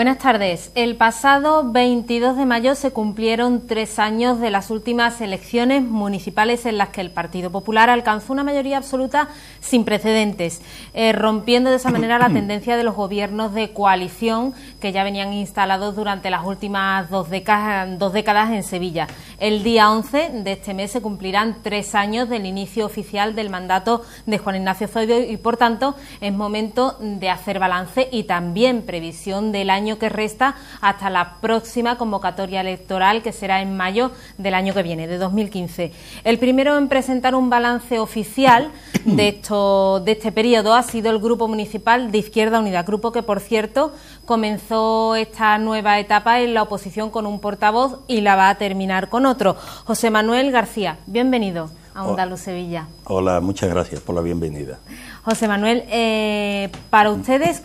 Buenas tardes. El pasado 22 de mayo se cumplieron tres años de las últimas elecciones municipales en las que el Partido Popular alcanzó una mayoría absoluta sin precedentes, eh, rompiendo de esa manera la tendencia de los gobiernos de coalición que ya venían instalados durante las últimas dos, décadas, dos décadas en Sevilla. El día 11 de este mes se cumplirán tres años del inicio oficial del mandato de Juan Ignacio Zoido y, por tanto, es momento de hacer balance y también previsión del año que resta hasta la próxima convocatoria electoral que será en mayo del año que viene, de 2015. El primero en presentar un balance oficial de, esto, de este periodo ha sido el Grupo Municipal de Izquierda Unida, grupo que, por cierto, comenzó esta nueva etapa en la oposición con un portavoz y la va a terminar con otro. José Manuel García, bienvenido a Ondaluz Sevilla. Hola, muchas gracias por la bienvenida. José Manuel, eh, para mm. ustedes,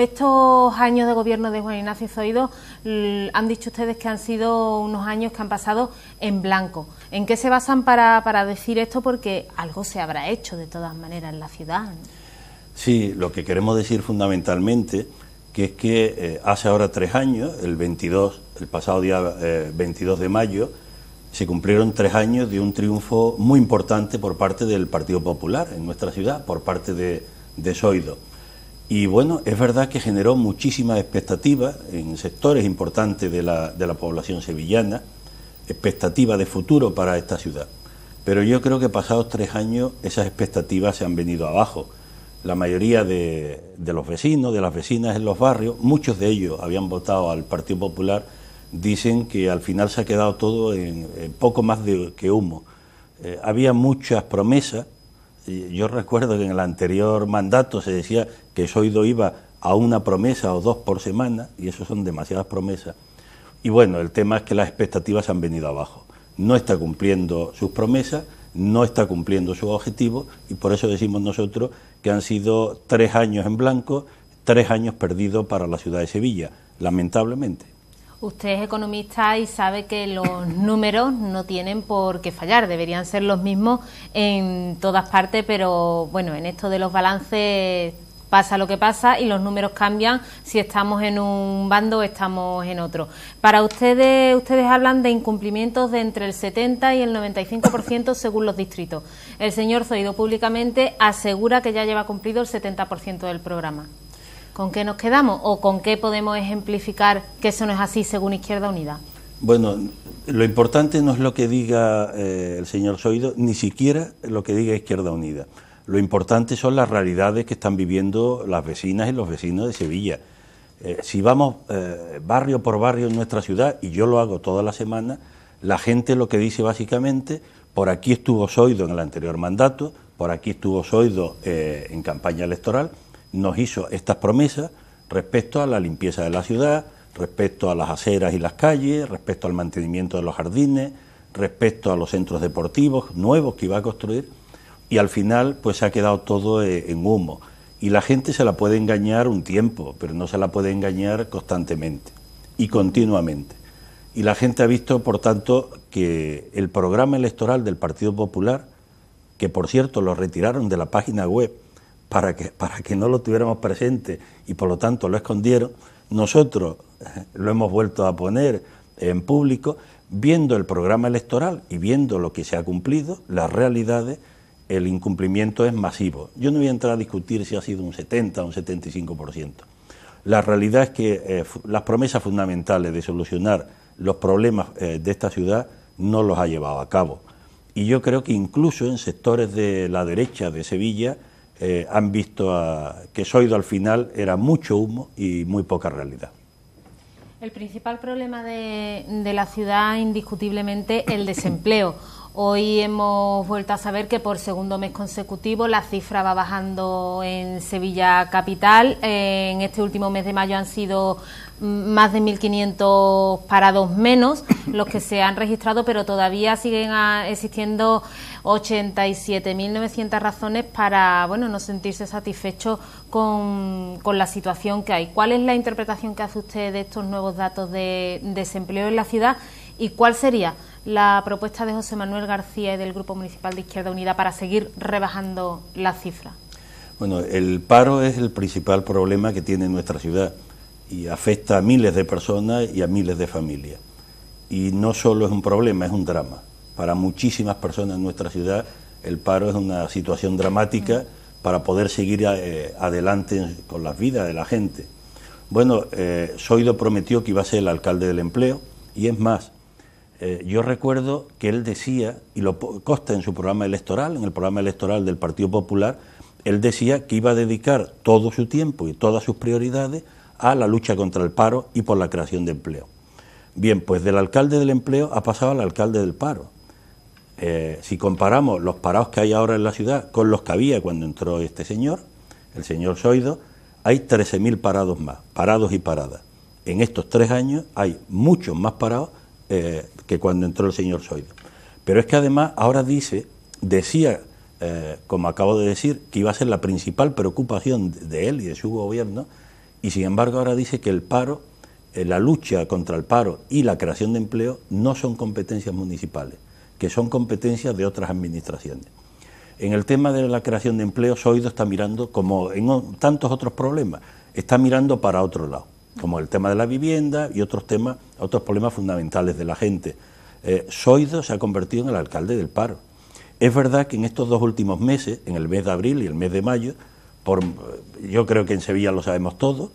estos años de gobierno de Juan Ignacio Zoido han dicho ustedes que han sido unos años que han pasado en blanco. ¿En qué se basan para, decir esto? Porque algo se habrá hecho de todas maneras en la ciudad. Sí, lo que queremos decir fundamentalmente que es que eh, hace ahora tres años, el el pasado día 22 eh, de mayo, se cumplieron tres años de un triunfo muy importante por parte del Partido Popular en nuestra ciudad, por parte de, de y bueno, es verdad que generó muchísimas expectativas en sectores importantes de la, de la población sevillana, expectativas de futuro para esta ciudad. Pero yo creo que pasados tres años esas expectativas se han venido abajo. La mayoría de, de los vecinos, de las vecinas en los barrios, muchos de ellos habían votado al Partido Popular, dicen que al final se ha quedado todo en, poco más de, que humo. Eh, había muchas promesas, yo recuerdo que en el anterior mandato se decía que Soido iba a una promesa o dos por semana, y eso son demasiadas promesas. Y bueno, el tema es que las expectativas han venido abajo. No está cumpliendo sus promesas, no está cumpliendo sus objetivos, y por eso decimos nosotros que han sido tres años en blanco, tres años perdidos para la ciudad de Sevilla, lamentablemente. Usted es economista y sabe que los números no tienen por qué fallar, deberían ser los mismos en todas partes, pero bueno, en esto de los balances pasa lo que pasa y los números cambian si estamos en un bando o estamos en otro. Para ustedes, ustedes hablan de incumplimientos de entre el 70 y el 95% según los distritos. El señor Zoido públicamente asegura que ya lleva cumplido el 70% del programa. ¿Con qué nos quedamos o con qué podemos ejemplificar que eso no es así según Izquierda Unida? Bueno, lo importante no es lo que diga eh, el señor Soido, ni siquiera lo que diga Izquierda Unida. Lo importante son las realidades que están viviendo las vecinas y los vecinos de Sevilla. Eh, si vamos eh, barrio por barrio en nuestra ciudad, y yo lo hago toda la semana, la gente lo que dice básicamente, por aquí estuvo Soido en el anterior mandato, por aquí estuvo Soido en campaña electoral, nos hizo estas promesas respecto a la limpieza de la ciudad, respecto a las aceras y las calles, respecto al mantenimiento de los jardines, respecto a los centros deportivos nuevos que iba a construir y al final pues se ha quedado todo eh, en humo y la gente se la puede engañar un tiempo, pero no se la puede engañar constantemente y continuamente. Y la gente ha visto, por tanto, que el programa electoral del Partido Popular, que por cierto lo retiraron de la página web para que, para que no lo tuviéramos presente y por lo tanto lo escondieron, nosotros eh, lo hemos vuelto a poner en público, viendo el programa electoral y viendo lo que se ha cumplido, las realidades, el incumplimiento es masivo. Yo no voy a entrar a discutir si ha sido un 70 o un 75%. La realidad es que eh, las promesas fundamentales de solucionar los problemas eh, de esta ciudad no los ha llevado a cabo. Y yo creo que incluso en sectores de la derecha de Sevilla, eh, han visto que Soido al final era mucho humo y muy poca realidad. El principal problema de, de la ciudad, indiscutiblemente, el desempleo. Hoy hemos vuelto a saber que por segundo mes consecutivo la cifra va bajando en Sevilla Capital. En este último mes de mayo han sido mm, más de 1.500 parados menos los que se han registrado, pero todavía siguen ah, existiendo 87.900 razones para bueno, no sentirse satisfechos con, con, la situación que hay. ¿Cuál es la interpretación que hace usted de estos nuevos datos de desempleo en la ciudad y cuál sería la propuesta de José Manuel García y del Grupo Municipal de Izquierda Unida para seguir rebajando la cifra? Bueno, el paro es el principal problema que tiene nuestra ciudad y afecta a miles de personas y a miles de familias. Y no solo es un problema, es un drama. Para muchísimas personas en nuestra ciudad el paro es una situación dramática para poder seguir eh, adelante con las vidas de la gente. Bueno, eh, Soido prometió que iba a ser el alcalde del empleo y es más, eh, yo recuerdo que él decía, y lo consta en su programa electoral, en el programa electoral del Partido Popular, él decía que iba a dedicar todo su tiempo y todas sus prioridades a la lucha contra el paro y por la creación de empleo. Bien, pues del alcalde del empleo ha pasado al alcalde del paro. Eh, si comparamos los parados que hay ahora en la ciudad con los que había cuando entró este señor, el señor Soido, hay 13.000 parados más, parados y paradas. En estos tres años hay muchos más parados eh, que cuando entró el señor Soido. Pero es que además ahora dice, decía, eh, como acabo de decir, que iba a ser la principal preocupación de, él y de su gobierno, y sin embargo ahora dice que el paro, eh, la lucha contra el paro y la creación de empleo no son competencias municipales, que son competencias de otras administraciones. En el tema de la creación de empleo, Soido está mirando, como en tantos otros problemas, está mirando para otro lado como el tema de la vivienda y otros temas, otros problemas fundamentales de la gente. Soido eh, se ha convertido en el alcalde del paro. Es verdad que en estos dos últimos meses, en el mes de abril y el mes de mayo, por, yo creo que en Sevilla lo sabemos todos,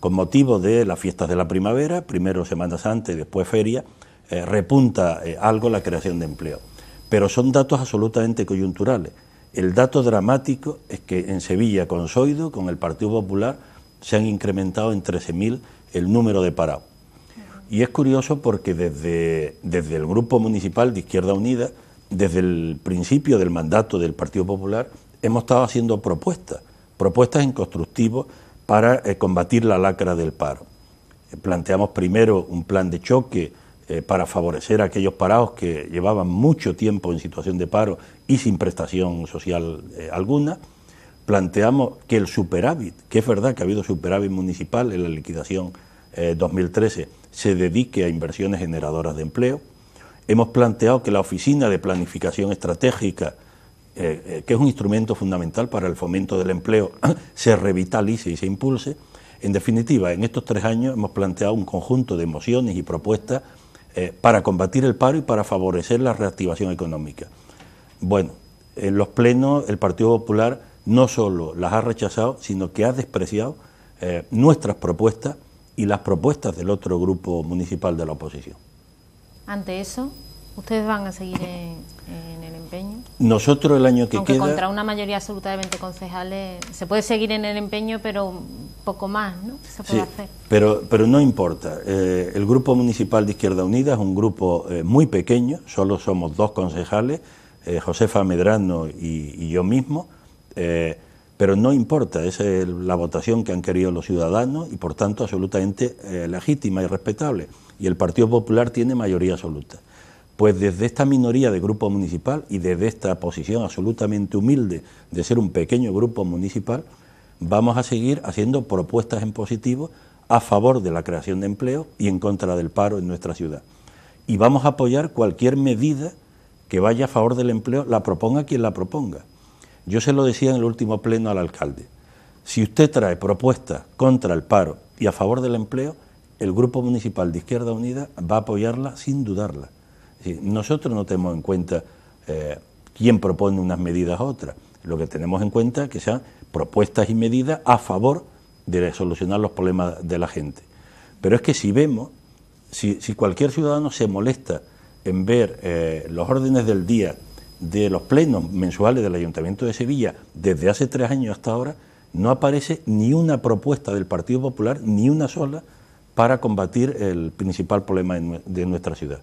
con motivo de las fiestas de la primavera, primero semanas antes, después feria, eh, repunta eh, algo la creación de empleo. Pero son datos absolutamente coyunturales. El dato dramático es que en Sevilla, con Soido, con el Partido Popular, se han incrementado en 13.000 el número de parados. Y es curioso porque desde, desde el Grupo Municipal de Izquierda Unida, desde el principio del mandato del Partido Popular, hemos estado haciendo propuestas, propuestas en constructivo para eh, combatir la lacra del paro. Eh, planteamos primero un plan de choque eh, para favorecer a aquellos parados que llevaban mucho tiempo en situación de paro y sin prestación social alguna planteamos que el superávit, que es verdad que ha habido superávit municipal en la liquidación 2013, eh, se dedique a inversiones generadoras de empleo. Hemos planteado que la Oficina de Planificación Estratégica, eh, eh, que es un instrumento fundamental para el fomento del empleo, se revitalice y se impulse. En definitiva, en estos tres años hemos planteado un conjunto de mociones y propuestas para combatir el paro y para favorecer la reactivación económica. Bueno, en los plenos el Partido Popular no solo las ha rechazado, sino que ha despreciado eh, nuestras propuestas y las propuestas del otro grupo municipal de la oposición. Ante eso, ¿ustedes van a seguir en, el empeño? Nosotros el año que Aunque queda... contra una mayoría absolutamente concejales se puede seguir en el empeño, pero poco más, ¿no? puede sí, Pero, pero no importa. Eh, el grupo municipal de Izquierda Unida es un grupo eh, muy pequeño, solo somos dos concejales, Josefa Medrano y yo mismo eh, pero no importa, es la votación que han querido los ciudadanos y por tanto absolutamente eh, legítima y respetable. Y el Partido Popular tiene mayoría absoluta. Pues desde esta minoría de grupo municipal y desde esta posición absolutamente humilde de ser un pequeño grupo municipal, vamos a seguir haciendo propuestas en positivo a favor de la creación de empleo y en contra del paro en nuestra ciudad. Y vamos a apoyar cualquier medida que vaya a favor del empleo, la proponga quien la proponga. Yo se lo decía en el último pleno al alcalde. Si usted trae propuestas contra el paro y a favor del empleo, el Grupo Municipal de Izquierda Unida va a apoyarla sin dudarla. nosotros no tenemos en cuenta eh, quién propone unas medidas a otras. Lo que tenemos en cuenta es que sean propuestas y medidas a favor de solucionar los problemas de la gente. Pero es que si vemos, si, cualquier ciudadano se molesta en ver eh, los órdenes del día de los plenos mensuales del Ayuntamiento de Sevilla desde hace tres años hasta ahora, no aparece ni una propuesta del Partido Popular, ni una sola, para combatir el principal problema de nuestra ciudad.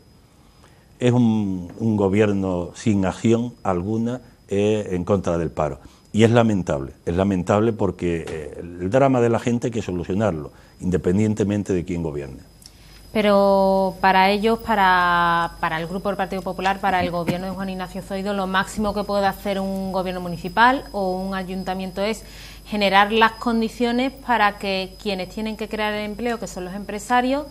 Es un, gobierno sin acción alguna eh, en contra del paro. Y es lamentable, es lamentable porque eh, el drama de la gente hay que solucionarlo, independientemente de quién gobierne pero para ellos, para, para el Grupo del Partido Popular, para el Gobierno de Juan Ignacio Zoido, lo máximo que puede hacer un Gobierno municipal o un ayuntamiento es generar las condiciones para que quienes tienen que crear el empleo, que son los empresarios,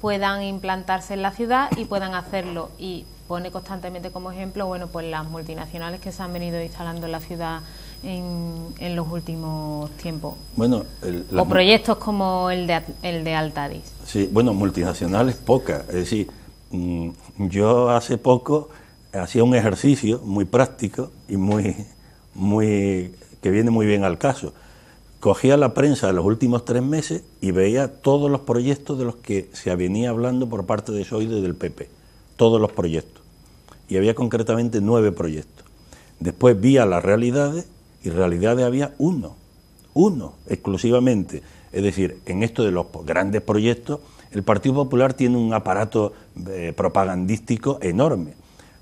puedan implantarse en la ciudad y puedan hacerlo. Y pone constantemente como ejemplo, bueno, pues las multinacionales que se han venido instalando en la ciudad en, los últimos tiempos? Bueno, o proyectos como el de, el de Altadis. Sí, bueno, multinacionales pocas. Es decir, mm, yo hace poco hacía un ejercicio muy práctico y muy, muy que viene muy bien al caso. Cogía la prensa de los últimos tres meses y veía todos los proyectos de los que se venía hablando por parte de Soide y del PP. Todos los proyectos. Y había concretamente nueve proyectos. Después vi a las realidades y en realidad había uno, uno exclusivamente. Es decir, en esto de los grandes proyectos, el Partido Popular tiene un aparato eh, propagandístico enorme.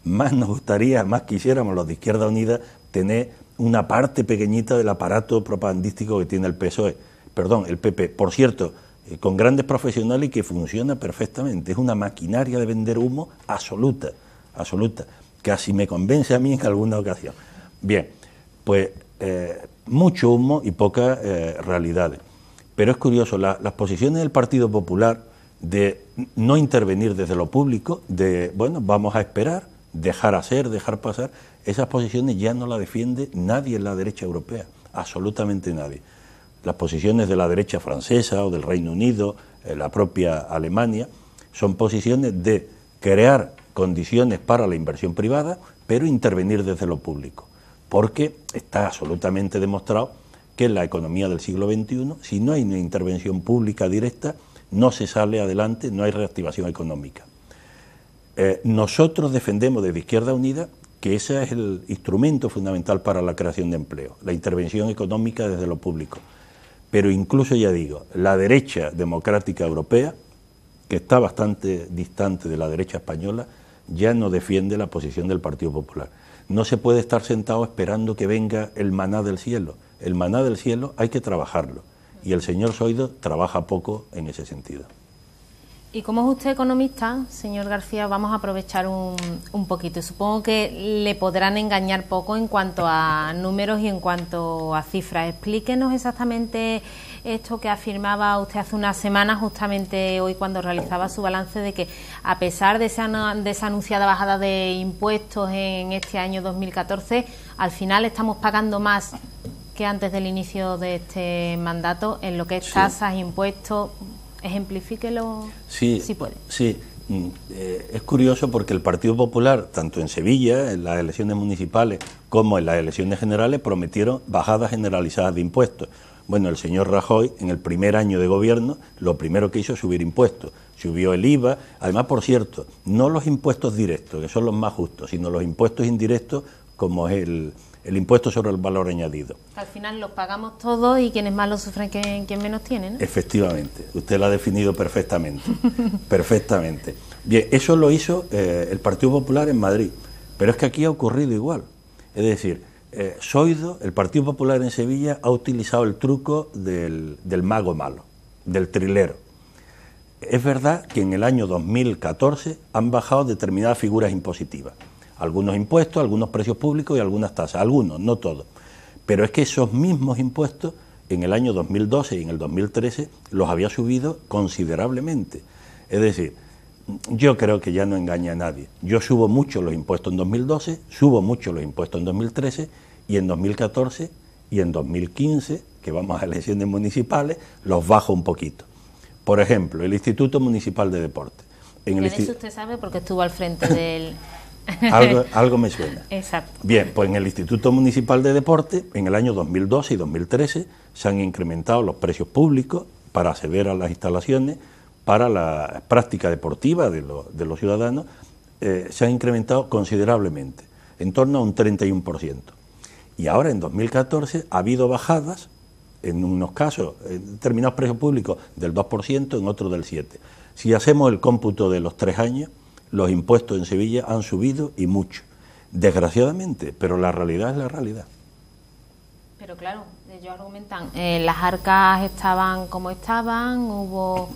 Más nos gustaría, más quisiéramos los de Izquierda Unida tener una parte pequeñita del aparato propagandístico que tiene el PSOE, perdón, el PP. Por cierto, eh, con grandes profesionales que funciona perfectamente. Es una maquinaria de vender humo absoluta, absoluta. Casi me convence a mí en alguna ocasión. Bien, pues eh, mucho humo y pocas eh, realidades. Pero es curioso, las posiciones del Partido Popular de no intervenir desde lo público, de, bueno, vamos a esperar, dejar hacer, dejar pasar, esas posiciones ya no las defiende nadie en la derecha europea, absolutamente nadie. Las posiciones de la derecha francesa o del Reino Unido, eh, la propia Alemania, son posiciones de crear condiciones para la inversión privada, pero intervenir desde lo público porque está absolutamente demostrado que en la economía del siglo XXI, si no hay una intervención pública directa, no se sale adelante, no hay reactivación económica. Eh, nosotros defendemos desde Izquierda Unida que ese es el instrumento fundamental para la creación de empleo, la intervención económica desde lo público. Pero incluso, ya digo, la derecha democrática europea, que está bastante distante de la derecha española, ya no defiende la posición del Partido Popular. No se puede estar sentado esperando que venga el maná del cielo. El maná del cielo hay que trabajarlo. Y el señor Soido trabaja poco en ese sentido. Y como es usted economista, señor García, vamos a aprovechar un, un, poquito. Supongo que le podrán engañar poco en cuanto a números y en cuanto a cifras. Explíquenos exactamente esto que afirmaba usted hace unas semanas, justamente hoy cuando realizaba su balance, de que a pesar de esa, anunciada bajada de impuestos en este año 2014, al final estamos pagando más que antes del inicio de este mandato en lo que es tasas, impuestos. Ejemplifíquelo si puede. Sí, mm, eh, es curioso porque el Partido Popular, tanto en Sevilla, en las elecciones municipales, como en las elecciones generales, prometieron bajadas generalizadas de impuestos. Bueno, el señor Rajoy, en el primer año de gobierno, lo primero que hizo es subir impuestos. Subió el IVA, además, por cierto, no los impuestos directos, que son los más justos, sino los impuestos indirectos, como es el, impuesto sobre el valor añadido. Al final los pagamos todos y quienes más lo sufren, quienes quien menos tienen. ¿no? Efectivamente, usted lo ha definido perfectamente, perfectamente. Bien, eso lo hizo eh, el Partido Popular en Madrid, pero es que aquí ha ocurrido igual. Es decir, eh, el Partido Popular en Sevilla, ha utilizado el truco del, del mago malo, del trilero. Es verdad que en el año 2014 han bajado determinadas figuras impositivas, algunos impuestos, algunos precios públicos y algunas tasas, algunos, no todos. Pero es que esos mismos impuestos en el año 2012 y en el 2013 los había subido considerablemente. Es decir, yo creo que ya no engaña a nadie. Yo subo mucho los impuestos en 2012, subo mucho los impuestos en 2013 y en 2014 y en 2015, que vamos a elecciones municipales, los bajo un poquito. Por ejemplo, el Instituto Municipal de Deporte. En eso usted sabe porque estuvo al frente del... algo, algo me suena. Exacto. Bien, pues en el Instituto Municipal de Deporte, en el año 2012 y 2013, se han incrementado los precios públicos para acceder a las instalaciones, para la práctica deportiva de, los ciudadanos, eh, se han incrementado considerablemente, en torno a un 31%. Y ahora en 2014 ha habido bajadas, en unos casos, en determinados precios públicos, del 2%, en otros del 7%. Si hacemos el cómputo de los tres años, los impuestos en Sevilla han subido y mucho, desgraciadamente, pero la realidad es la realidad. Pero claro, ellos argumentan, eh, las arcas estaban como estaban, hubo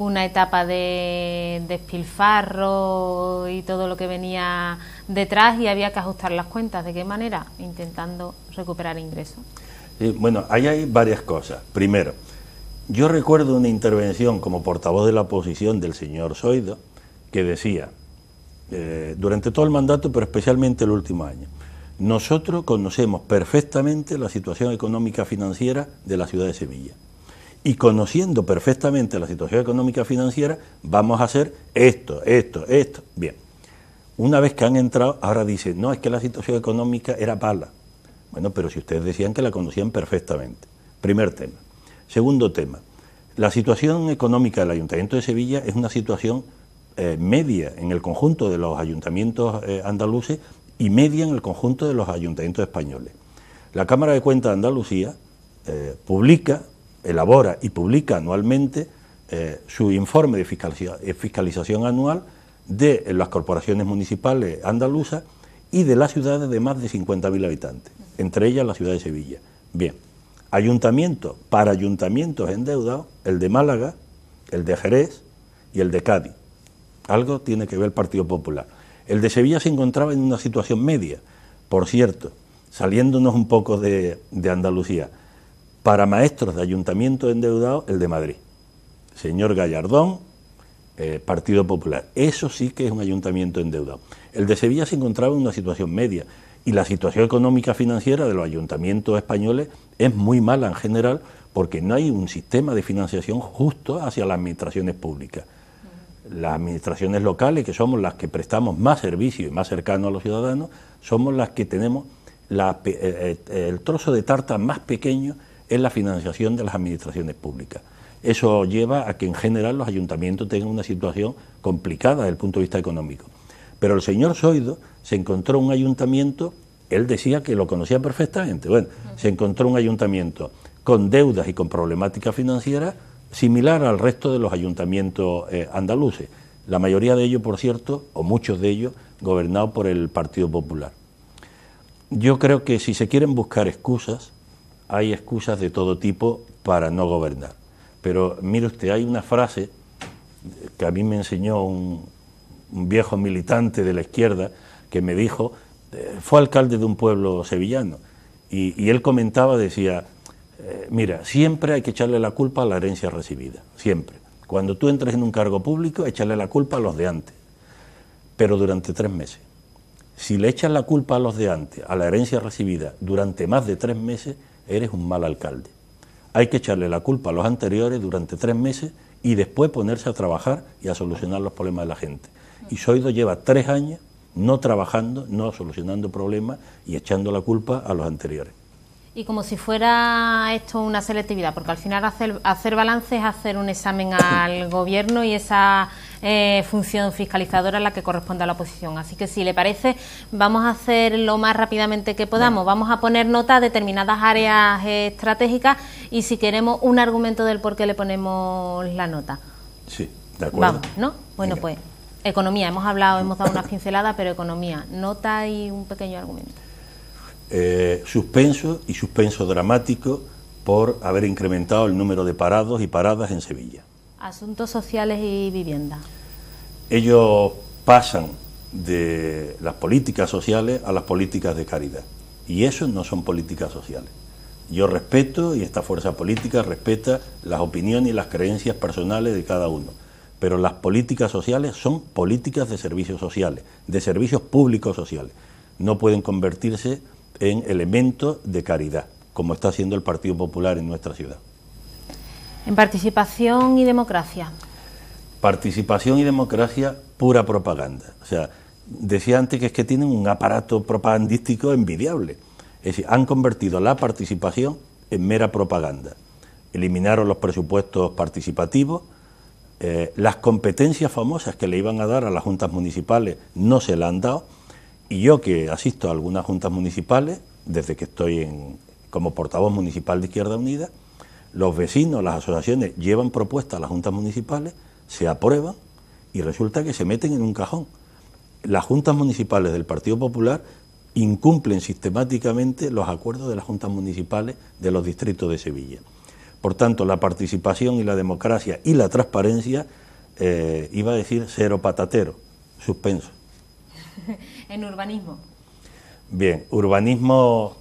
una etapa de despilfarro y todo lo que venía detrás y había que ajustar las cuentas. ¿De qué manera? Intentando recuperar ingresos. Eh, bueno, ahí hay varias cosas. Primero, yo recuerdo una intervención como portavoz de la oposición del señor Soido que decía, eh, durante todo el mandato, pero especialmente el último año, nosotros conocemos perfectamente la situación económica financiera de la ciudad de Sevilla y conociendo perfectamente la situación económica financiera, vamos a hacer esto, esto, esto. Bien, una vez que han entrado, ahora dicen, no, es que la situación económica era mala. Bueno, pero si ustedes decían que la conocían perfectamente. Primer tema. Segundo tema, la situación económica del Ayuntamiento de Sevilla es una situación eh, media en el conjunto de los ayuntamientos eh, andaluces y media en el conjunto de los ayuntamientos españoles. La Cámara de Cuentas de Andalucía eh, publica elabora y publica anualmente eh, su informe de eh, fiscalización, anual de las corporaciones municipales andaluzas y de las ciudades de más de 50.000 habitantes, entre ellas la ciudad de Sevilla. Bien, ...ayuntamientos, para ayuntamientos endeudados, el de Málaga, el de Jerez y el de Cádiz. Algo tiene que ver el Partido Popular. El de Sevilla se encontraba en una situación media, por cierto, saliéndonos un poco de Andalucía para maestros de ayuntamiento endeudados, el de Madrid. Señor Gallardón, eh, Partido Popular. Eso sí que es un ayuntamiento endeudado. El de Sevilla se encontraba en una situación media y la situación económica financiera de los ayuntamientos españoles es muy mala en general porque no hay un sistema de financiación justo hacia las administraciones públicas. Las administraciones locales, que somos las que prestamos más servicio y más cercano a los ciudadanos, somos las que tenemos eh, eh, el trozo de tarta más pequeño es la financiación de las administraciones públicas. Eso lleva a que en general los ayuntamientos tengan una situación complicada desde el punto de vista económico. Pero el señor Soido se encontró un ayuntamiento, él decía que lo conocía perfectamente, bueno, se encontró un ayuntamiento con deudas y con problemática financiera similar al resto de los ayuntamientos eh, andaluces. La mayoría de ellos, por cierto, o muchos de ellos, gobernados por el Partido Popular. Yo creo que si se quieren buscar excusas, hay excusas de todo tipo para no gobernar. Pero mire usted, hay una frase que a mí me enseñó un, viejo militante de la izquierda que me dijo, eh, fue alcalde de un pueblo sevillano, y, él comentaba, decía, eh, mira, siempre hay que echarle la culpa a la herencia recibida, siempre. Cuando tú entres en un cargo público, échale la culpa a los de antes, pero durante tres meses. Si le echas la culpa a los de antes, a la herencia recibida, durante más de tres meses, eres un mal alcalde. Hay que echarle la culpa a los anteriores durante tres meses y después ponerse a trabajar y a solucionar los problemas de la gente. Y Soido lleva tres años no trabajando, no solucionando problemas y echando la culpa a los anteriores. Y como si fuera esto una selectividad, porque al final hacer, hacer balance es hacer un examen al gobierno y esa eh, función fiscalizadora la que corresponde a la oposición. Así que si le parece, vamos a hacer lo más rápidamente que podamos. Vamos a poner nota a determinadas áreas estratégicas y si queremos un argumento del por qué le ponemos la nota. Sí, de acuerdo. Vamos, ¿no? Bueno, pues economía. Hemos hablado, hemos dado una pincelada... pero economía. Nota y un pequeño argumento. Eh, suspenso y suspenso dramático por haber incrementado el número de parados y paradas en Sevilla. Asuntos sociales y vivienda. Ellos pasan de las políticas sociales a las políticas de caridad. Y eso no son políticas sociales. Yo respeto y esta fuerza política respeta las opiniones y las creencias personales de cada uno. Pero las políticas sociales son políticas de servicios sociales, de servicios públicos sociales. No pueden convertirse en elementos de caridad, como está haciendo el Partido Popular en nuestra ciudad. En participación y democracia. Participación y democracia, pura propaganda. O sea, decía antes que es que tienen un aparato propagandístico envidiable. Es decir, han convertido la participación en mera propaganda. Eliminaron los presupuestos participativos, eh, las competencias famosas que le iban a dar a las juntas municipales no se las han dado. Y yo que asisto a algunas juntas municipales, desde que estoy en, como portavoz municipal de Izquierda Unida, los vecinos, las asociaciones llevan propuestas a las juntas municipales, se aprueban y resulta que se meten en un cajón. Las juntas municipales del Partido Popular incumplen sistemáticamente los acuerdos de las juntas municipales de los distritos de Sevilla. Por tanto, la participación y la democracia y la transparencia, eh, iba a decir cero patatero, suspenso. en urbanismo. Bien, urbanismo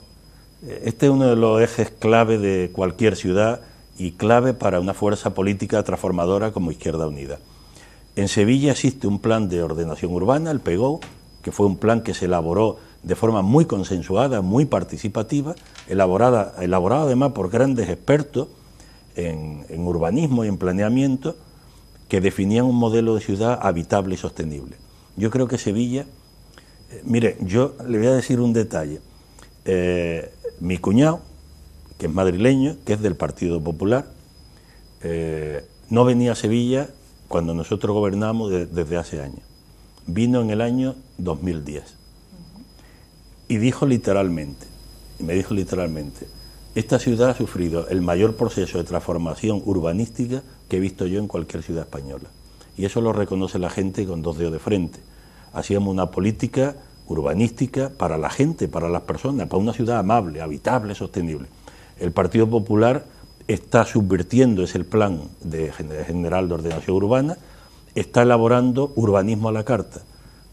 este es uno de los ejes clave de cualquier ciudad y clave para una fuerza política transformadora como Izquierda Unida. En Sevilla existe un plan de ordenación urbana, el PEGO, que fue un plan que se elaboró de forma muy consensuada, muy participativa, elaborada, elaborado además por grandes expertos en, urbanismo y en planeamiento, que definían un modelo de ciudad habitable y sostenible. Yo creo que Sevilla, eh, mire, yo le voy a decir un detalle. Eh, mi cuñado, que es madrileño, que es del Partido Popular, eh, no venía a Sevilla cuando nosotros gobernamos desde hace años. Vino en el año 2010 y dijo literalmente, me dijo literalmente, esta ciudad ha sufrido el mayor proceso de transformación urbanística que he visto yo en cualquier ciudad española. Y eso lo reconoce la gente con dos dedos de frente. Hacíamos una política urbanística para la gente, para las personas, para una ciudad amable, habitable, sostenible. El Partido Popular está subvirtiendo ese plan de general de ordenación urbana, está elaborando urbanismo a la carta,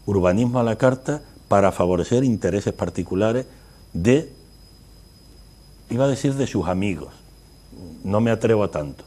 urbanismo a la carta para favorecer intereses particulares de, iba a decir, de sus amigos, no me atrevo a tanto,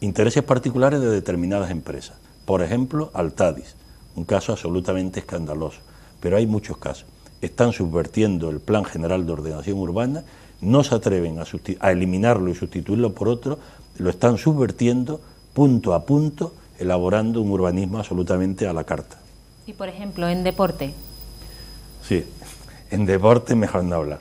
intereses particulares de determinadas empresas, por ejemplo, Altadis, un caso absolutamente escandaloso pero hay muchos casos. Están subvertiendo el Plan General de Ordenación Urbana, no se atreven a, eliminarlo y sustituirlo por otro, lo están subvertiendo punto a punto, elaborando un urbanismo absolutamente a la carta. Y por ejemplo, en deporte. Sí, en deporte mejor no hablar.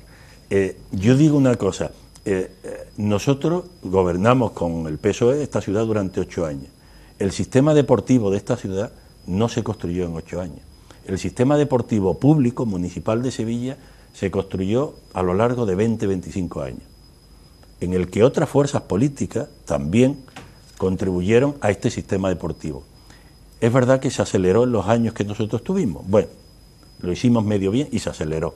Eh, yo digo una cosa, eh, eh, nosotros gobernamos con el PSOE esta ciudad durante ocho años. El sistema deportivo de esta ciudad no se construyó en ocho años el sistema deportivo público municipal de Sevilla se construyó a lo largo de 20-25 años, en el que otras fuerzas políticas también contribuyeron a este sistema deportivo. Es verdad que se aceleró en los años que nosotros tuvimos. Bueno, lo hicimos medio bien y se aceleró.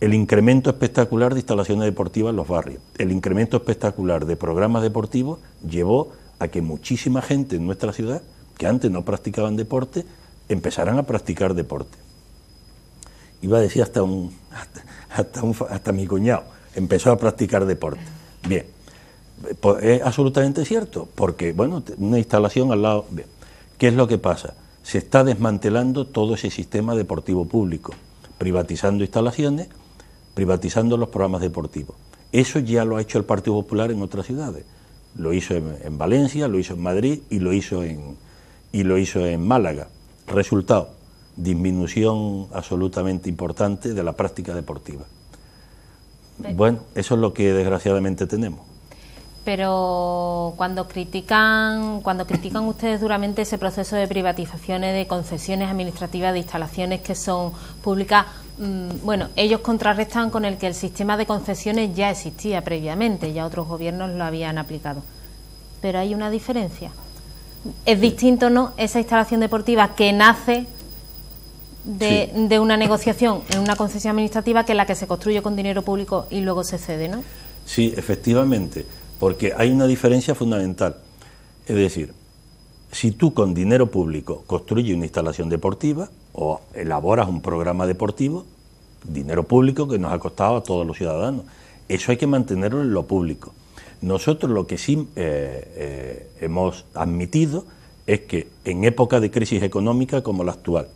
El incremento espectacular de instalaciones deportivas en los barrios, el incremento espectacular de programas deportivos llevó a que muchísima gente en nuestra ciudad, que antes no practicaban deporte, empezarán a practicar deporte. Iba a decir hasta un, hasta, mi cuñado, empezó a practicar deporte. Bien, es absolutamente cierto, porque, bueno, una instalación al lado... ¿Qué es lo que pasa? Se está desmantelando todo ese sistema deportivo público, privatizando instalaciones, privatizando los programas deportivos. Eso ya lo ha hecho el Partido Popular en otras ciudades. Lo hizo en, en Valencia, lo hizo en Madrid y lo hizo en, y lo hizo en Málaga. Resultado, disminución absolutamente importante de la práctica deportiva. Bueno, eso es lo que desgraciadamente tenemos. Pero cuando critican, cuando critican ustedes duramente ese proceso de privatizaciones, de concesiones administrativas de instalaciones que son públicas, mm, bueno, ellos contrarrestan con el que el sistema de concesiones ya existía previamente, ya otros gobiernos lo habían aplicado. Pero hay una diferencia es distinto, ¿no? Esa instalación deportiva que nace de, una negociación en una concesión administrativa que la que se construye con dinero público y luego se cede, ¿no? Sí, efectivamente, porque hay una diferencia fundamental. Es decir, si tú con dinero público construyes una instalación deportiva o elaboras un programa deportivo, dinero público que nos ha costado a todos los ciudadanos, eso hay que mantenerlo en lo público. Nosotros lo que sí eh, eh, hemos admitido es que en época de crisis económica como la actual,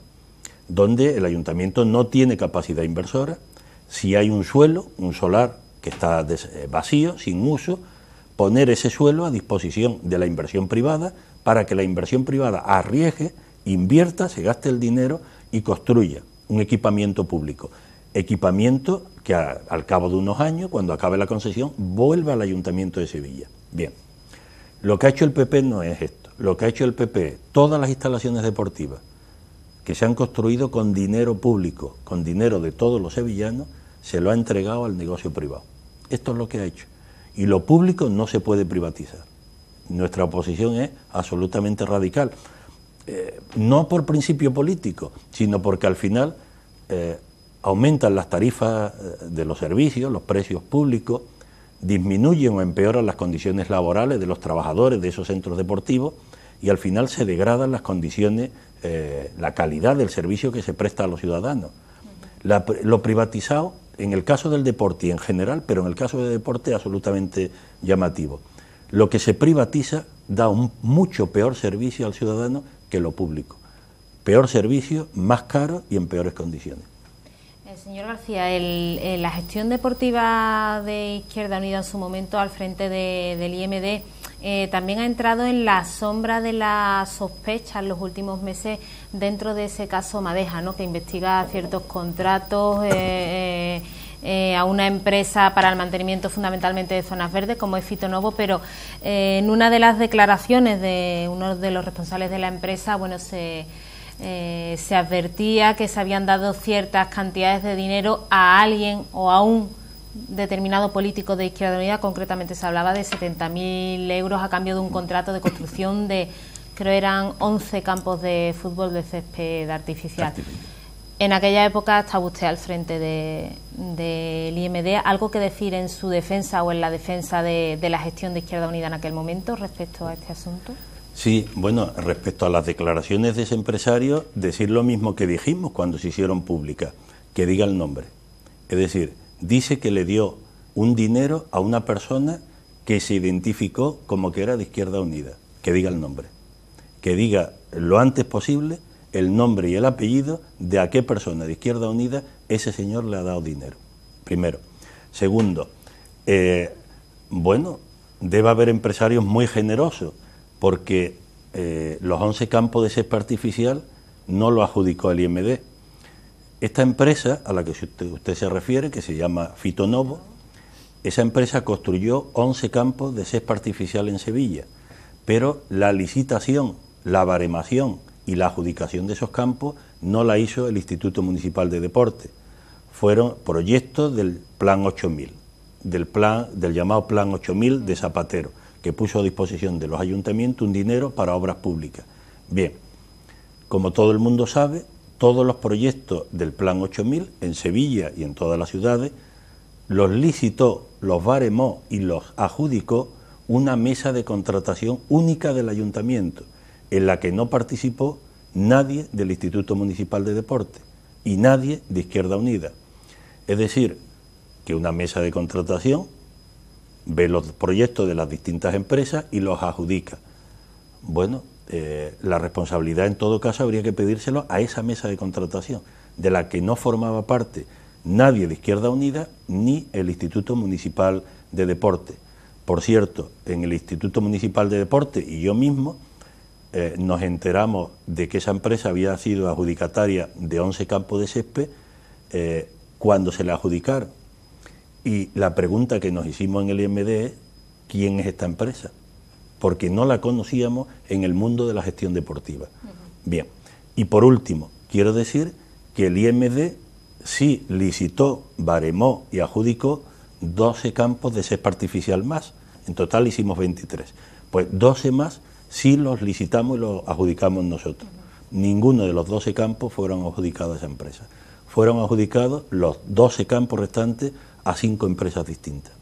donde el ayuntamiento no tiene capacidad inversora, si hay un suelo, un solar que está eh, vacío, sin uso, poner ese suelo a disposición de la inversión privada para que la inversión privada arriesgue, invierta, se gaste el dinero y construya un equipamiento público equipamiento que al cabo de unos años, cuando acabe la concesión, vuelva al Ayuntamiento de Sevilla. Bien, lo que ha hecho el PP no es esto. Lo que ha hecho el PP, todas las instalaciones deportivas que se han construido con dinero público, con dinero de todos los sevillanos, se lo ha entregado al negocio privado. Esto es lo que ha hecho. Y lo público no se puede privatizar. Nuestra oposición es absolutamente radical. Eh, no por principio político, sino porque al final... Eh, aumentan las tarifas eh, de los servicios, los precios públicos, disminuyen o empeoran las condiciones laborales de los trabajadores de esos centros deportivos y al final se degradan las condiciones, eh, la calidad del servicio que se presta a los ciudadanos. lo privatizado, en el caso del deporte y en general, pero en el caso del deporte absolutamente llamativo. Lo que se privatiza da un mucho peor servicio al ciudadano que lo público. Peor servicio, más caro y en peores condiciones. Eh, señor García, eh, la gestión deportiva de Izquierda Unida en su momento al frente del IMD eh, también ha entrado en la sombra de la sospecha en los últimos meses dentro de ese caso Madeja, ¿no? que investiga ciertos contratos. a una empresa para el mantenimiento fundamentalmente de zonas verdes, como es Novo, pero en una de las declaraciones de uno de los responsables de la empresa, bueno, se, eh, se advertía que se habían dado ciertas cantidades de dinero a alguien o a un determinado político de Izquierda Unida, concretamente se hablaba de 70.000 euros a cambio de un contrato de construcción de, creo eran 11 campos de fútbol de césped artificial. En aquella época estaba usted al frente del de, IMD. ¿Algo que decir en su defensa o en la defensa de la gestión de Izquierda Unida en aquel momento respecto a este asunto? Sí, bueno, respecto a las declaraciones de ese empresario, decir lo mismo que dijimos cuando se hicieron públicas, que diga el nombre. Es decir, dice que le dio un dinero a una persona que se identificó como que era de Izquierda Unida, que diga el nombre, que diga lo antes posible el nombre y el apellido de a qué persona de Izquierda Unida ese señor le ha dado dinero, primero. Segundo, eh, bueno, debe haber empresarios muy generosos porque eh, los 11 campos de césped artificial no lo adjudicó el IMD. Esta empresa a la que usted, se refiere, que se llama Fitonovo, esa empresa construyó 11 campos de césped artificial en Sevilla, pero la licitación, la baremación y la adjudicación de esos campos no la hizo el Instituto Municipal de Deporte. Fueron proyectos del Plan 8000, plan, del llamado Plan 8000 de Zapatero que puso a disposición de los ayuntamientos un dinero para obras públicas. Bien, como todo el mundo sabe, todos los proyectos del Plan 8000 en Sevilla y en todas las ciudades los licitó, los baremó y los adjudicó una mesa de contratación única del ayuntamiento, en la que no participó nadie del Instituto Municipal de Deporte y nadie de Izquierda Unida. Es decir, que una mesa de contratación ve los proyectos de las distintas empresas y los adjudica. Bueno, eh, la responsabilidad en todo caso habría que pedírselo a esa mesa de contratación, de la que no formaba parte nadie de Izquierda Unida ni el Instituto Municipal de Deporte. Por cierto, en el Instituto Municipal de Deporte y yo mismo eh, nos enteramos de que esa empresa había sido adjudicataria de 11 campos de césped eh, cuando se le adjudicaron y la pregunta que nos hicimos en el IMD es, ¿quién es esta empresa? Porque no la conocíamos en el mundo de la gestión deportiva. Bien, y por último, quiero decir que el IMD sí licitó, baremó y adjudicó 12 campos de césped artificial más. En total hicimos 23. Pues 12 más sí los licitamos y los adjudicamos nosotros. Ninguno de los 12 campos fueron adjudicados a esa empresa. Fueron adjudicados los 12 campos restantes a cinco empresas distintas.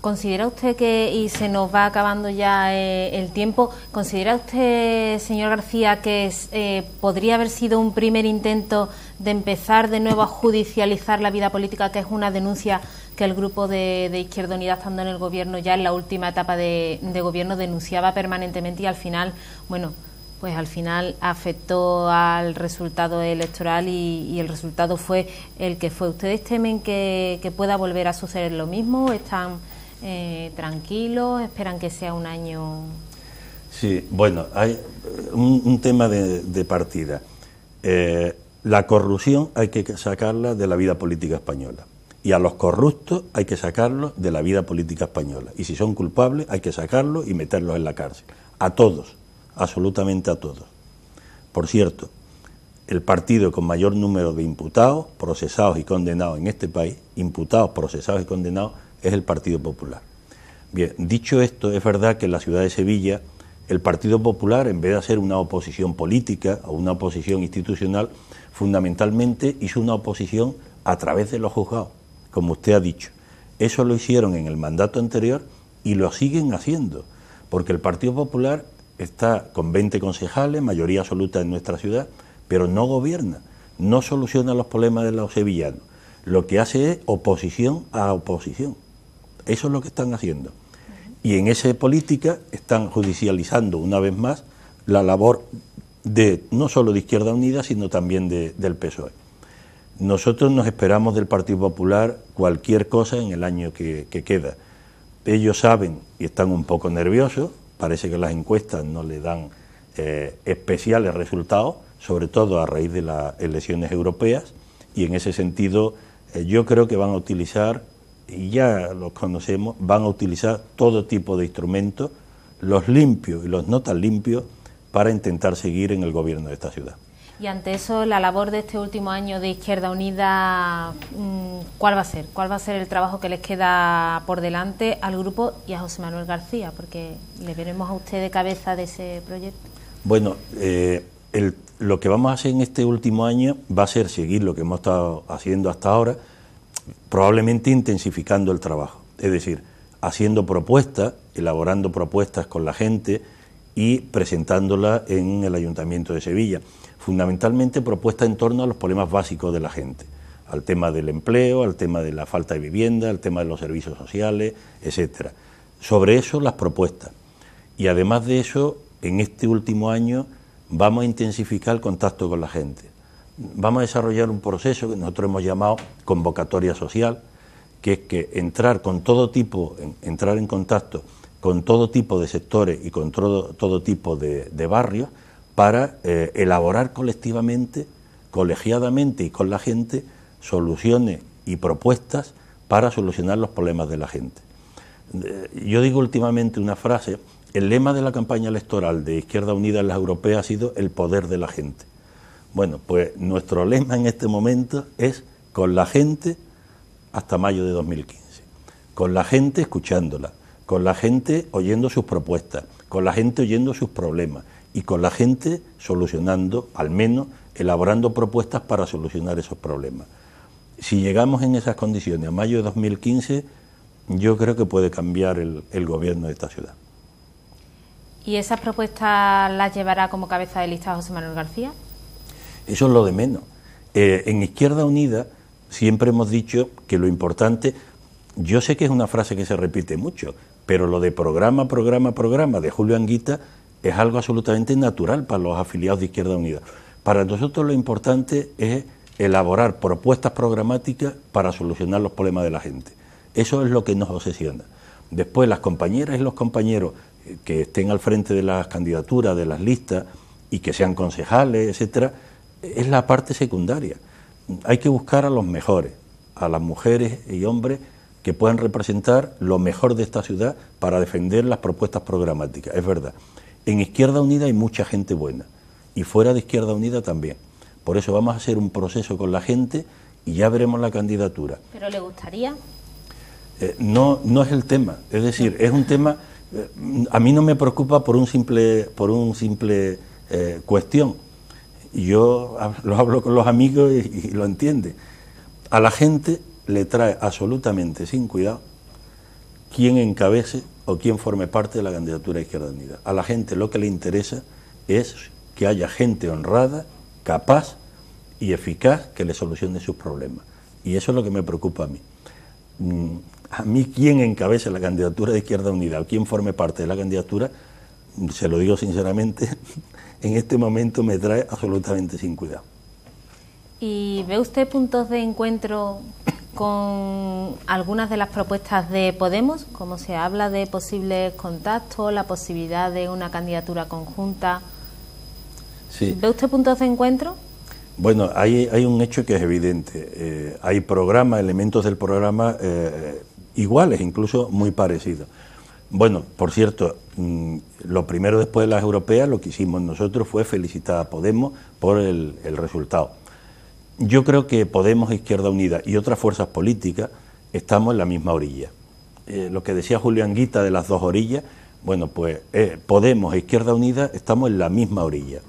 ¿Considera usted que, y se nos va acabando ya eh, el tiempo, ¿considera usted, señor García, que eh, podría haber sido un primer intento de empezar de nuevo a judicializar la vida política, que es una denuncia que el grupo de, Izquierda Unida, estando en el gobierno ya en la última etapa de, de gobierno, denunciaba permanentemente y al final, bueno, pues al final afectó al resultado electoral y, el resultado fue el que fue. ¿Ustedes temen que, pueda volver a suceder lo mismo? ¿Están eh, tranquilos? ¿Esperan que sea un año...? Sí, bueno, hay eh, un, tema de, partida. Eh, la corrupción hay que sacarla de la vida política española. Y a los corruptos hay que sacarlos de la vida política española. Y si son culpables hay que sacarlos y meterlos en la cárcel. A todos absolutamente a todos. Por cierto, el partido con mayor número de imputados, procesados y condenados en este país, imputados, procesados y condenados, es el Partido Popular. Bien, dicho esto, es verdad que en la ciudad de Sevilla el Partido Popular, en vez de hacer una oposición política o una oposición institucional, fundamentalmente hizo una oposición a través de los juzgados, como usted ha dicho. Eso lo hicieron en el mandato anterior y lo siguen haciendo, porque el Partido Popular está con 20 concejales, mayoría absoluta en nuestra ciudad, pero no gobierna, no soluciona los problemas de los sevillanos. Lo que hace es oposición a oposición. Eso es lo que están haciendo. Y en esa política están judicializando una vez más la labor de no solo de Izquierda Unida, sino también de, del PSOE. Nosotros nos esperamos del Partido Popular cualquier cosa en el año que queda. Ellos saben y están un poco nerviosos, parece que las encuestas no le dan eh, especiales resultados, sobre todo a raíz de las elecciones europeas, y en ese sentido eh, yo creo que van a utilizar, y ya los conocemos, van a utilizar todo tipo de instrumentos, los limpios y los no tan limpios, para intentar seguir en el gobierno de esta ciudad y ante eso la labor de este último año de Izquierda Unida, mm, ¿cuál va a ser? ¿Cuál va a ser el trabajo que les queda por delante al grupo y a José Manuel García? Porque le veremos a usted de cabeza de ese proyecto. Bueno, eh, lo que vamos a hacer en este último año va a ser seguir lo que hemos estado haciendo hasta ahora, probablemente intensificando el trabajo, es decir, haciendo propuestas, elaborando propuestas con la gente y presentándolas en el Ayuntamiento de Sevilla fundamentalmente propuesta en torno a los problemas básicos de la gente, al tema del empleo, al tema de la falta de vivienda, al tema de los servicios sociales, etcétera. Sobre eso las propuestas. Y además de eso, en este último año vamos a intensificar el contacto con la gente. Vamos a desarrollar un proceso que nosotros hemos llamado convocatoria social, que es que entrar con todo tipo, entrar en contacto con todo tipo de sectores y con todo, todo tipo de barrios, para eh, elaborar colectivamente, colegiadamente y con la gente soluciones y propuestas para solucionar los problemas de la gente. Eh, yo digo últimamente una frase, el lema de la campaña electoral de Izquierda Unida en las europeas ha sido el poder de la gente. Bueno, pues nuestro lema en este momento es con la gente hasta mayo de 2015, con la gente escuchándola, con la gente oyendo sus propuestas, con la gente oyendo sus problemas, y con la gente solucionando, al menos elaborando propuestas para solucionar esos problemas. Si llegamos en esas condiciones a mayo de 2015, yo creo que puede cambiar el, gobierno de esta ciudad. ¿Y esas propuestas las llevará como cabeza de lista José Manuel García? Eso es lo de menos. Eh, en Izquierda Unida siempre hemos dicho que lo importante, yo sé que es una frase que se repite mucho, pero lo de programa, programa, programa de Julio Anguita es algo absolutamente natural para los afiliados de Izquierda Unida. Para nosotros lo importante es elaborar propuestas programáticas para solucionar los problemas de la gente. Eso es lo que nos obsesiona. Después las compañeras y los compañeros eh, que estén al frente de las candidaturas, de las listas y que sean concejales, etcétera, es la parte secundaria. Hay que buscar a los mejores, a las mujeres y hombres que puedan representar lo mejor de esta ciudad para defender las propuestas programáticas. Es verdad. En Izquierda Unida hay mucha gente buena y fuera de Izquierda Unida también. Por eso vamos a hacer un proceso con la gente y ya veremos la candidatura. ¿Pero le gustaría? Eh, no, no es el tema. Es decir, es un tema. Eh, a mí no me preocupa por un simple, por un simple eh, cuestión. Yo lo hablo con los amigos y, y lo entiende. A la gente le trae absolutamente sin cuidado quien encabece o quien forme parte de la candidatura de Izquierda Unida. A la gente lo que le interesa es que haya gente honrada, capaz y eficaz que le solucione sus problemas. Y eso es lo que me preocupa a mí. Mm, a mí quien encabece la candidatura de Izquierda Unida o quien forme parte de la candidatura, se lo digo sinceramente, en este momento me trae absolutamente sin cuidado. ¿Y ve usted puntos de encuentro con algunas de las propuestas de Podemos, como se habla de posibles contactos, la posibilidad de una candidatura conjunta. ¿Ve usted puntos de encuentro? Bueno, hay, hay un hecho que es evidente. Eh, hay programas, elementos del programa eh, iguales, incluso muy parecidos. Bueno, por cierto, mm, lo primero después de las europeas, lo que hicimos nosotros fue felicitar a Podemos por el resultado yo creo que Podemos, Izquierda Unida y otras fuerzas políticas estamos en la misma orilla. Eh, lo que decía Julián Guita de las dos orillas, bueno, pues eh, Podemos e Izquierda Unida estamos en la misma orilla,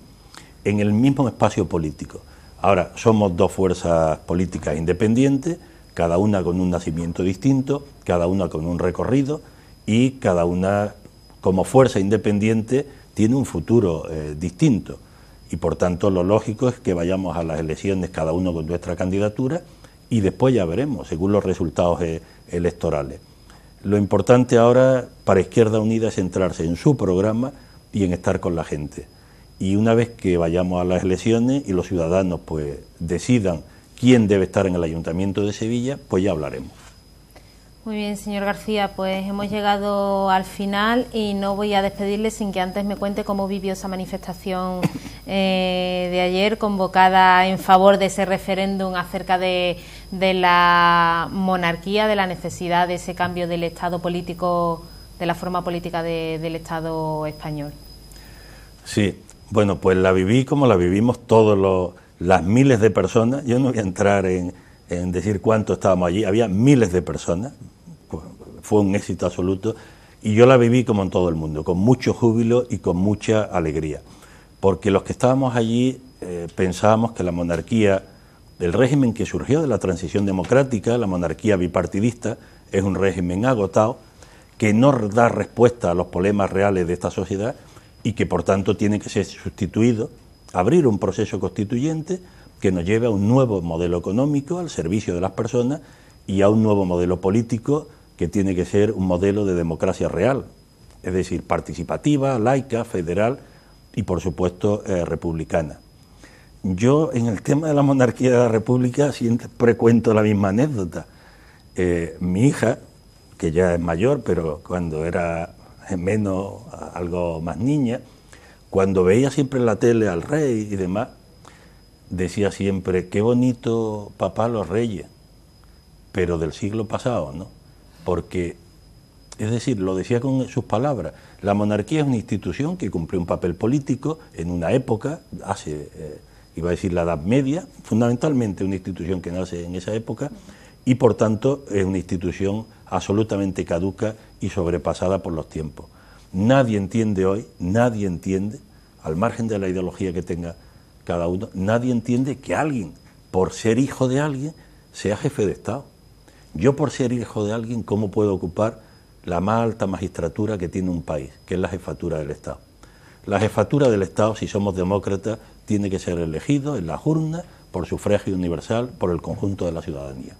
en el mismo espacio político. Ahora, somos dos fuerzas políticas independientes, cada una con un nacimiento distinto, cada una con un recorrido y cada una como fuerza independiente tiene un futuro eh, distinto. Y por tanto lo lógico es que vayamos a las elecciones cada uno con nuestra candidatura y después ya veremos, según los resultados e- electorales. Lo importante ahora para Izquierda Unida es centrarse en su programa y en estar con la gente. Y una vez que vayamos a las elecciones y los ciudadanos pues decidan quién debe estar en el Ayuntamiento de Sevilla, pues ya hablaremos. Muy bien, señor García, pues hemos llegado al final y no voy a despedirle sin que antes me cuente cómo vivió esa manifestación eh, de ayer convocada en favor de ese referéndum acerca de, la monarquía, de la necesidad de ese cambio del Estado político, de la forma política del Estado español. Sí, bueno, pues la viví como la vivimos todos las miles de personas, yo no voy a entrar en, en decir cuánto estábamos allí. Había miles de personas, pues, fue un éxito absoluto y yo la viví como en todo el mundo, con mucho júbilo y con mucha alegría, porque los que estábamos allí eh, pensábamos que la monarquía, el régimen que surgió de la transición democrática, la monarquía bipartidista, es un régimen agotado que no da respuesta a los problemas reales de esta sociedad y que por tanto tiene que ser sustituido, abrir un proceso constituyente que nos lleve a un nuevo modelo económico al servicio de las personas y a un nuevo modelo político que tiene que ser un modelo de democracia real, es decir, participativa, laica, federal y, por supuesto, eh, republicana. Yo en el tema de la monarquía de la República siempre cuento la misma anécdota. Eh, mi hija, que ya es mayor, pero cuando era menos, algo más niña, cuando veía siempre en la tele al rey y demás, decía siempre, qué bonito papá los reyes, pero del siglo pasado, ¿no? Porque, es decir, lo decía con sus palabras, la monarquía es una institución que cumplió un papel político en una época, hace, eh, iba a decir la Edad Media, fundamentalmente una institución que nace en esa época, y por tanto es una institución absolutamente caduca y sobrepasada por los tiempos. Nadie entiende hoy, nadie entiende, al margen de la ideología que tenga, cada uno, nadie entiende que alguien, por ser hijo de alguien, sea jefe de Estado. Yo por ser hijo de alguien, ¿cómo puedo ocupar la más alta magistratura que tiene un país, que es la jefatura del Estado? La jefatura del Estado, si somos demócratas, tiene que ser elegido en la urnas por sufragio universal, por el conjunto de la ciudadanía.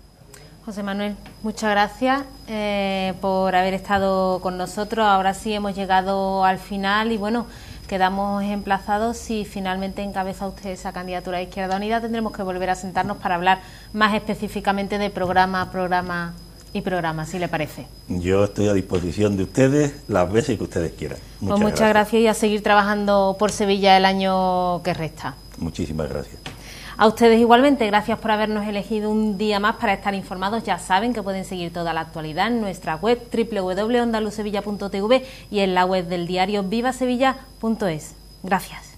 José Manuel, muchas gracias eh, por haber estado con nosotros. Ahora sí hemos llegado al final y bueno quedamos emplazados. Si finalmente encabeza usted esa candidatura a Izquierda Unida, tendremos que volver a sentarnos para hablar más específicamente de programa programa y programa, si le parece. Yo estoy a disposición de ustedes las veces que ustedes quieran. Pues muchas gracias y a seguir trabajando por Sevilla el año que resta. Muchísimas gracias. A ustedes igualmente, gracias por habernos elegido un día más para estar informados. Ya saben que pueden seguir toda la actualidad en nuestra web www.ondalusevilla.tv y en la web del diario vivasevilla.es. Gracias.